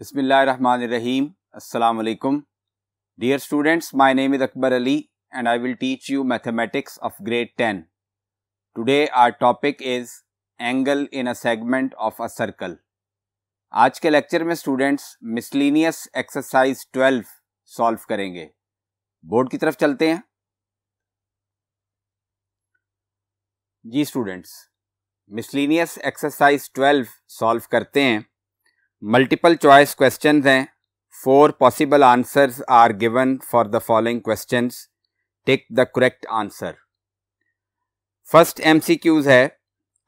बिस्मिल्लाहमानिर्रहीम अस्सलाम वालेकुम dear students my name is Akbar Ali and I will teach you mathematics of grade ten today our topic is angle in a segment of a circle आज के लेक्चर में students miscellaneous exercise twelve solve करेंगे board की तरफ चलते हैं जी स्टूडेंट्स मिसलिनियस एक्सरसाइज 12 सॉल्व करते हैं मल्टीपल चॉइस क्वेश्चन हैं four possible answers are given for the following questions take the correct answer first MCQs है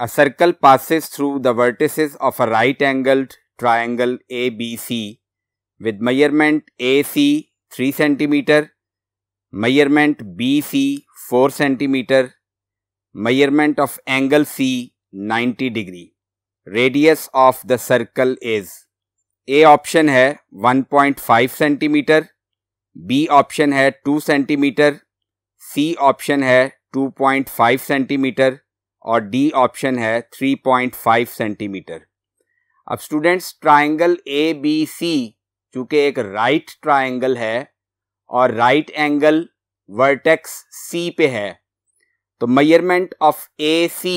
a circle passes through the vertices of a right angled triangle A B C with measurement A C three centimetre measurement B C four centimetre measurement of angle C 90 degree radius of the circle is A option है 1.5 centimetre B option है 2 centimetre सी option है 2.5 centimetre और D option है 3.5 centimetre अब students triangle A B C चूँकि एक right right triangle है और राइट एंगल वर्टेक्स सी पे है तो मयरमेंट ऑफ ए सी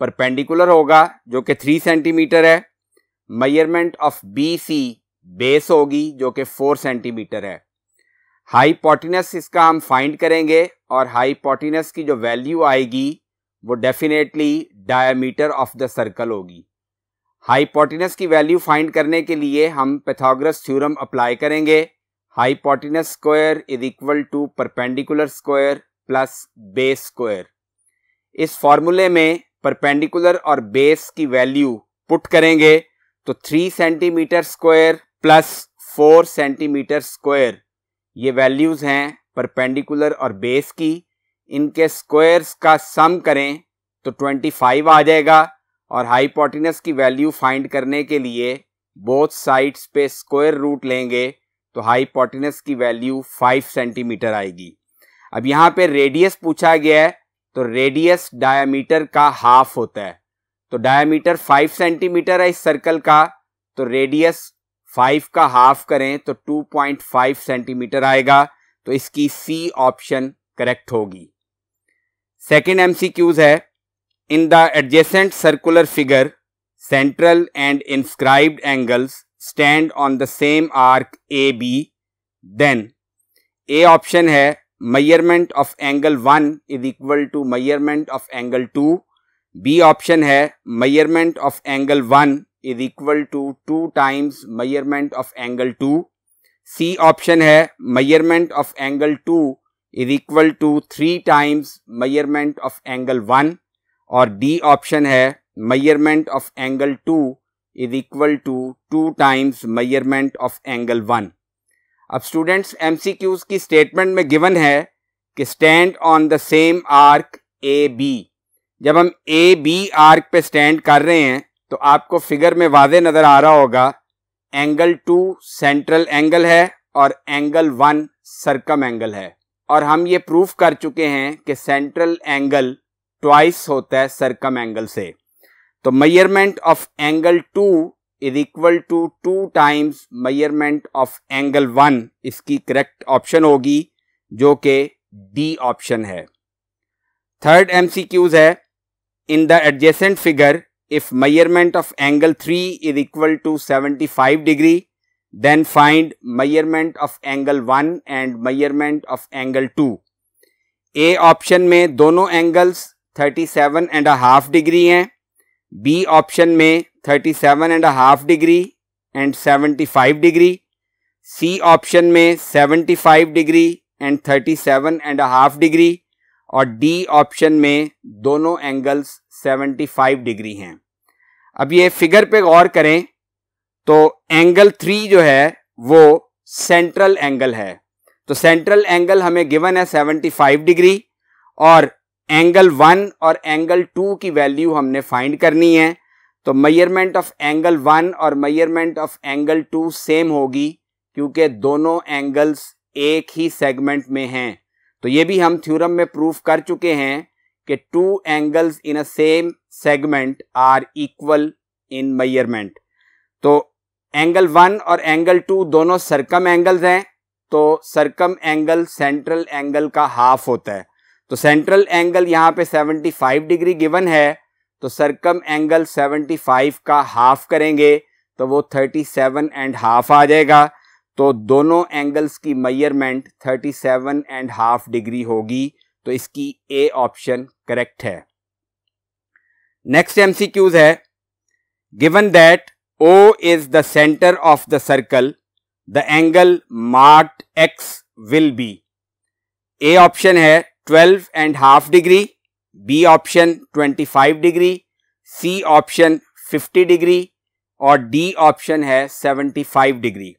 परपेंडिकुलर होगा जो कि थ्री सेंटीमीटर है measurement of B C base होगी जो कि फोर सेंटीमीटर है हाईपोटिनस इसका हम फाइंड करेंगे और हाईपोटिनस की जो वैल्यू आएगी वो definitely diameter of the circle होगी हाईपोटिनस की वैल्यू फाइंड करने के लिए हम पैथोग्रस थ्योरम अप्लाई करेंगे hypotenuse square is equal to perpendicular square plus base square इस फॉर्मूले में परपेंडिकुलर और बेस की वैल्यू पुट करेंगे तो three centimetre square plus four centimetre square ये वैल्यूज़ हैं परपेंडिकुलर और बेस की इनके स्क्वायर्स का सम करें तो ट्वेंटी फाइव आ जाएगा और हाइपोटिनस की वैल्यू फाइंड करने के लिए बोथ साइड्स पे स्क्वायर रूट लेंगे तो हाइपोटिनस की वैल्यू फाइव सेंटीमीटर आएगी अब यहाँ पे रेडियस पूछा गया है तो रेडियस डायामीटर का हाफ होता है तो डायामीटर फाइव सेंटीमीटर है इस सर्कल का तो रेडियस फाइव का हाफ करें तो टू पॉइंट फाइव सेंटीमीटर आएगा तो इसकी सी ऑप्शन करेक्ट होगी सेकेंड क्यूज है in the adjacent circular figure central and inscribed angles stand on the same arc A B then A option है measurement of angle one is equal to measurement of angle two B option है measurement of angle one is equal to two times measurement of angle two C option है measurement of angle two is equal to three times measurement of angle one और D option है measurement of angle two is equal to two times measurement of angle one अब students M की statement में given है कि stand on the same arc A B जब हम A B arc पे स्टैंड कर रहे हैं तो आपको फिगर में वादे नज़र आ रहा होगा एंगल टू सेंट्रल एंगल है और एंगल वन सरकम एंगल है और हम ये प्रूफ कर चुके हैं कि सेंट्रल एंगल ट्वाइस होता है सरकम एंगल से तो measurement of angle two is equal to two times measurement of angle one इसकी करेक्ट ऑप्शन होगी जो कि डी ऑप्शन है थर्ड एम है in the adjacent figure if measurement of angle three is equal to seventy five degree then find measurement of angle one and measurement of angle two A option में दोनों angles thirty seven and half degree हैं B option में thirty seven and half degree and seventy five degree C option में seventy five degree and thirty seven and half degree और D option में दोनों angles seventy five degree हैं अब ये figure पे गौर करें तो एंगल थ्री जो है वो सेंट्रल एंगल है तो सेंट्रल एंगल हमें गिवन है सेवेंटी फाइव डिग्री और एंगल वन और एंगल टू की वैल्यू हमने फाइंड करनी है तो मैयरमेंट ऑफ एंगल वन और measurement of angle two same होगी क्योंकि दोनों एंगल्स एक ही सेगमेंट में हैं तो ये भी हम थ्योरम में प्रूफ कर चुके हैं कि two angles in a same segment are equal in measurement तो एंगल वन और एंगल टू दोनों सरकम एंगल्स हैं तो सरकम एंगल सेंट्रल एंगल का हाफ होता है तो सेंट्रल एंगल यहाँ पे 75 डिग्री गिवन है तो सरकम एंगल 75 का हाफ करेंगे तो वो 37 एंड हाफ आ जाएगा तो दोनों एंगल्स की मैयरमेंट 37 एंड हाफ डिग्री होगी तो इसकी ए ऑप्शन करेक्ट है नेक्स्ट एमसीक्यूज है given that O is the centre of the circle the angle marked X will be A option है and half degree B option twenty five degree C option fifty degree और D option है seventy five degree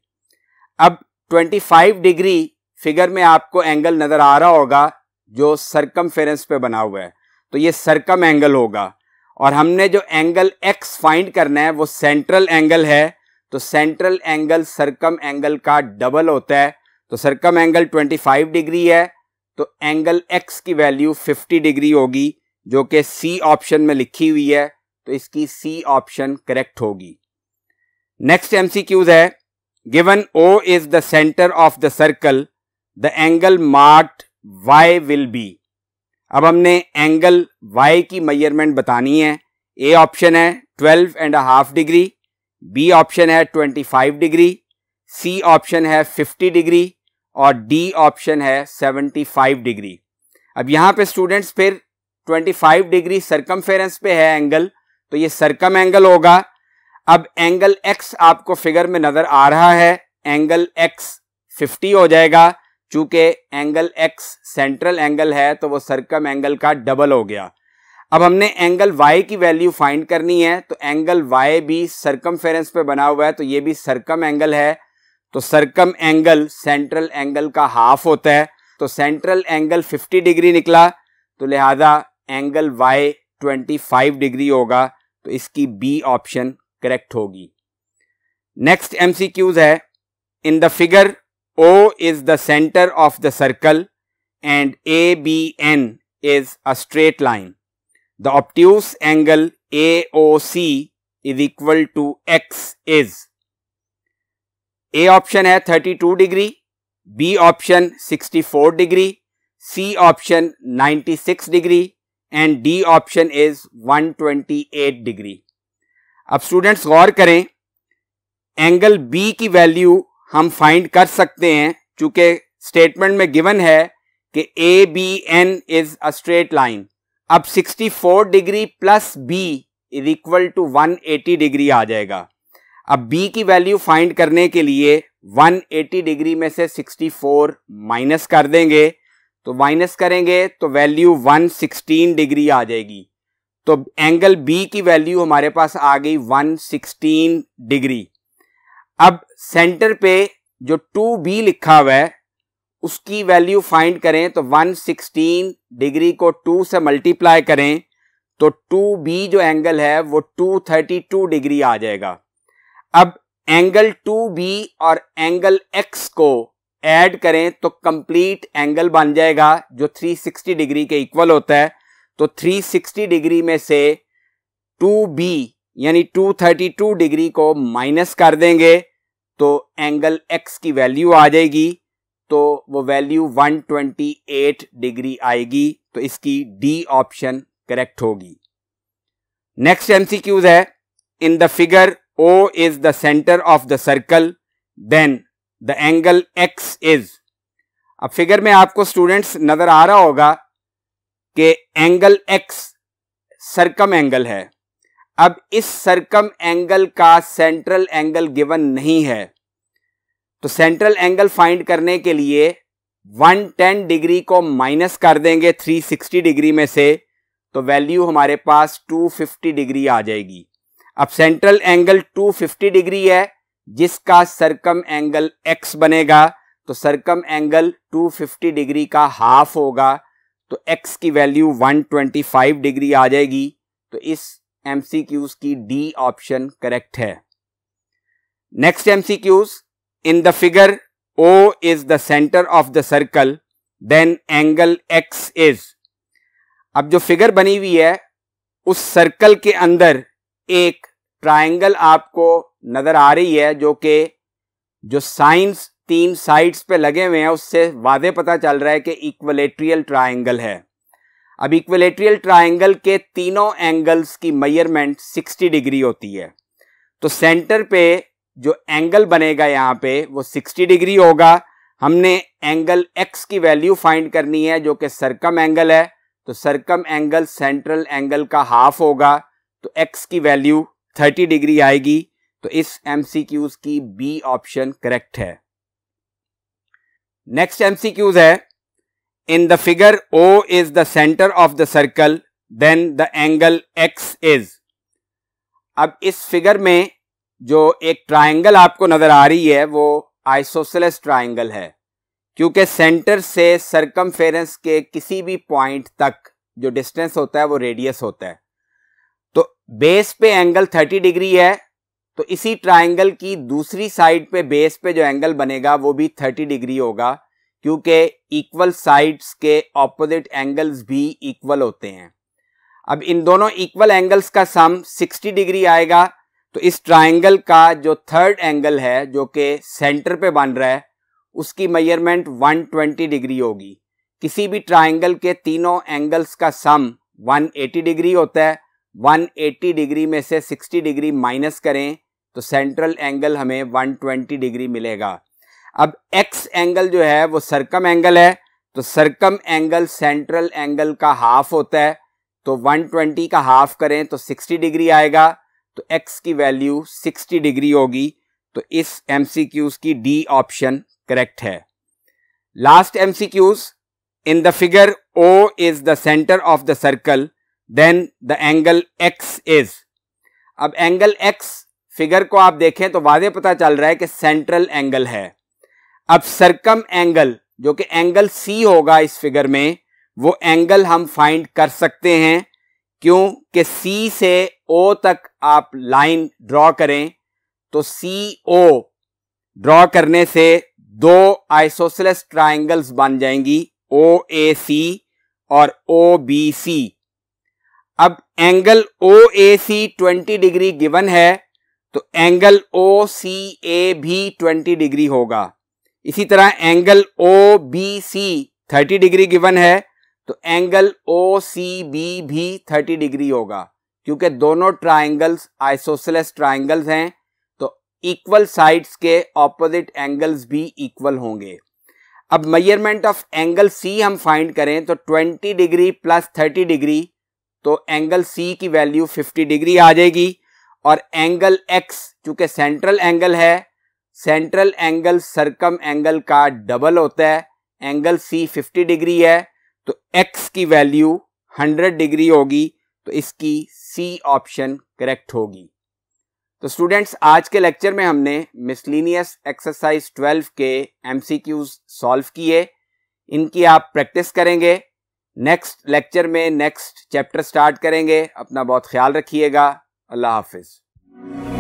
अब twenty five degree figure में आपको angle नज़र आ रहा होगा जो सरकम पे बना हुआ है तो ये सरकम एंगल होगा और हमने जो एंगल एक्स फाइंड करना है वो सेंट्रल एंगल है तो सेंट्रल एंगल सरकम एंगल का डबल होता है तो सरकम एंगल 25 डिग्री है तो एंगल एक्स की वैल्यू 50 डिग्री होगी जो कि सी ऑप्शन में लिखी हुई है तो इसकी सी ऑप्शन करेक्ट होगी नेक्स्ट एमसीक्यूज है given O is the centre of the circle the angle मार्ट वाई विल बी अब हमने एंगल वाई की मेजरमेंट बतानी है ए ऑप्शन है twelve and half degree B option है twenty five degree C option है फिफ्टी डिग्री और डी ऑप्शन है 75 डिग्री अब यहाँ पे स्टूडेंट्स फिर 25 डिग्री सरकम पे है एंगल तो ये सरकम एंगल होगा अब एंगल एक्स आपको फिगर में नज़र आ रहा है एंगल एक्स 50 हो जाएगा चूंकि एंगल एक्स सेंट्रल एंगल है तो वो सरकम एंगल का डबल हो गया अब हमने एंगल वाई की वैल्यू फाइंड करनी है तो एंगल वाई भी सरकम पे बना हुआ है तो ये भी सरकम एंगल है तो सरकम एंगल सेंट्रल एंगल का हाफ होता है तो सेंट्रल एंगल 50 डिग्री निकला तो लिहाजा एंगल वाई 25 डिग्री होगा तो इसकी बी ऑप्शन करेक्ट होगी नेक्स्ट एमसीक्यूज है in the figure O is the centre of the circle and A B N is a straight line the obtuse angle A O C is equal to X is A option है 32 degree B option 64 degree C option 96 degree and D option is 128 degree अब students गौर करें angle B की value हम find कर सकते हैं चूंकि स्टेटमेंट में गिवन है कि A B N is a straight line अब 64 degree plus B is equal to 180 degree आ जाएगा अब बी की वैल्यू फाइंड करने के लिए 180 डिग्री में से 64 माइनस कर देंगे तो माइनस करेंगे तो वैल्यू 116 डिग्री आ जाएगी तो एंगल बी की वैल्यू हमारे पास आ गई 116 डिग्री अब सेंटर पे जो 2b लिखा हुआ है उसकी वैल्यू फाइंड करें तो 116 डिग्री को 2 से मल्टीप्लाई करें तो 2b जो एंगल है वो 232 डिग्री आ जाएगा अब एंगल टू बी और एंगल एक्स को ऐड करें तो कंप्लीट एंगल बन जाएगा जो 360 डिग्री के इक्वल होता है तो 360 डिग्री में से 2b यानी 232 डिग्री को माइनस कर देंगे तो एंगल x की वैल्यू आ जाएगी तो वो वैल्यू 128 डिग्री आएगी तो इसकी डी ऑप्शन करेक्ट होगी नेक्स्ट एमसीक्यूज है in the figure O is the center of the circle, then the angle X is. अब फिगर में आपको स्टूडेंट्स नजर आ रहा होगा कि एंगल X सरकम एंगल है अब इस सरकम एंगल का सेंट्रल एंगल गिवन नहीं है तो सेंट्रल एंगल फाइंड करने के लिए 110 डिग्री को माइनस कर देंगे 360 डिग्री में से तो वैल्यू हमारे पास 250 डिग्री आ जाएगी अब सेंट्रल एंगल 250 डिग्री है जिसका सरकम एंगल एक्स बनेगा तो सरकम एंगल 250 डिग्री का हाफ होगा तो एक्स की वैल्यू 125 डिग्री आ जाएगी तो इस एम की डी ऑप्शन करेक्ट है next M in the figure O is the centre of the circle then angle X is अब जो फिगर बनी हुई है उस सर्कल के अंदर एक ट्रायंगल आपको नज़र आ रही है जो कि जो साइंस तीन साइड्स पे लगे हुए हैं उससे वादे पता चल रहा है कि इक्वलेट्रियल ट्रायंगल है अब इक्वलेट्रियल ट्रायंगल के तीनों एंगल्स की मेयरमेंट 60 डिग्री होती है तो सेंटर पे जो एंगल बनेगा यहाँ पे वो 60 डिग्री होगा हमने एंगल एक्स की वैल्यू फाइंड करनी है जो कि सरकम एंगल है तो सरकम एंगल सेंट्रल एंगल का हाफ होगा तो एक्स की वैल्यू थर्टी डिग्री आएगी तो इस एम की बी ऑप्शन करेक्ट है नेक्स्ट एम है in the figure O is the centre of the circle then the angle X is अब इस फिगर में जो एक ट्राइंगल आपको नजर आ रही है वो आइसोसेलेस ट्राइंगल है क्योंकि सेंटर से सरकमफेरेंस के किसी भी पॉइंट तक जो डिस्टेंस होता है वो रेडियस होता है तो बेस पे एंगल 30 डिग्री है तो इसी ट्राइंगल की दूसरी साइड पे बेस पे जो एंगल बनेगा वो भी 30 डिग्री होगा क्योंकि इक्वल साइड्स के ऑपोजिट एंगल्स भी इक्वल होते हैं अब इन दोनों इक्वल एंगल्स का सम 60 डिग्री आएगा तो इस ट्राइंगल का जो थर्ड एंगल है जो कि सेंटर पे बन रहा है उसकी मेजरमेंट 120 डिग्री होगी किसी भी ट्राइंगल के तीनों एंगल्स का सम 180 डिग्री होता है 180 डिग्री में से 60 डिग्री माइनस करें तो सेंट्रल एंगल हमें 120 डिग्री मिलेगा अब एक्स एंगल जो है वो सरकम एंगल है तो सरकम एंगल सेंट्रल एंगल का हाफ होता है तो 120 का हाफ करें तो 60 डिग्री आएगा तो एक्स की वैल्यू 60 डिग्री होगी तो इस एम की डी ऑप्शन करेक्ट है last M in the figure O is the centre of the circle then the angle X is अब एंगल एक्स फिगर को आप देखें तो वादे पता चल रहा है कि सेंट्रल एंगल है अब सरकम एंगल जो कि एंगल सी होगा इस फिगर में वो एंगल हम फाइंड कर सकते हैं क्योंकि सी से ओ तक आप लाइन ड्रॉ करें तो सी ओ ड्रॉ करने से दो आइसोसलस ट्राइंगल्स बन जाएंगी ओ ए सी और ओ बी सी अब angle O A C twenty degree given है तो एंगल ओ सी ए भी ट्वेंटी डिग्री होगा इसी तरह angle O B C thirty degree given है तो एंगल ओ सी बी भी थर्टी डिग्री होगा क्योंकि दोनों ट्राइंगल्स आइसोसलेस ट्राइंगल्स हैं तो इक्वल साइड्स के ऑपोजिट एंगल्स भी इक्वल होंगे अब मेजरमेंट ऑफ एंगल सी हम फाइंड करें तो 20 डिग्री प्लस 30 डिग्री तो एंगल सी की वैल्यू 50 डिग्री आ जाएगी और एंगल एक्स चूंकि सेंट्रल एंगल है सेंट्रल एंगल सरकम एंगल का डबल होता है एंगल सी 50 डिग्री है तो एक्स की वैल्यू 100 डिग्री होगी तो इसकी सी ऑप्शन करेक्ट होगी तो स्टूडेंट्स आज के लेक्चर में हमने मिसलिनियस एक्सरसाइज 12 के एमसीक्यूज सॉल्व किए इनकी आप प्रैक्टिस करेंगे नेक्स्ट लेक्चर में नेक्स्ट चैप्टर स्टार्ट करेंगे अपना बहुत ख्याल रखिएगा अल्लाह हाफिज़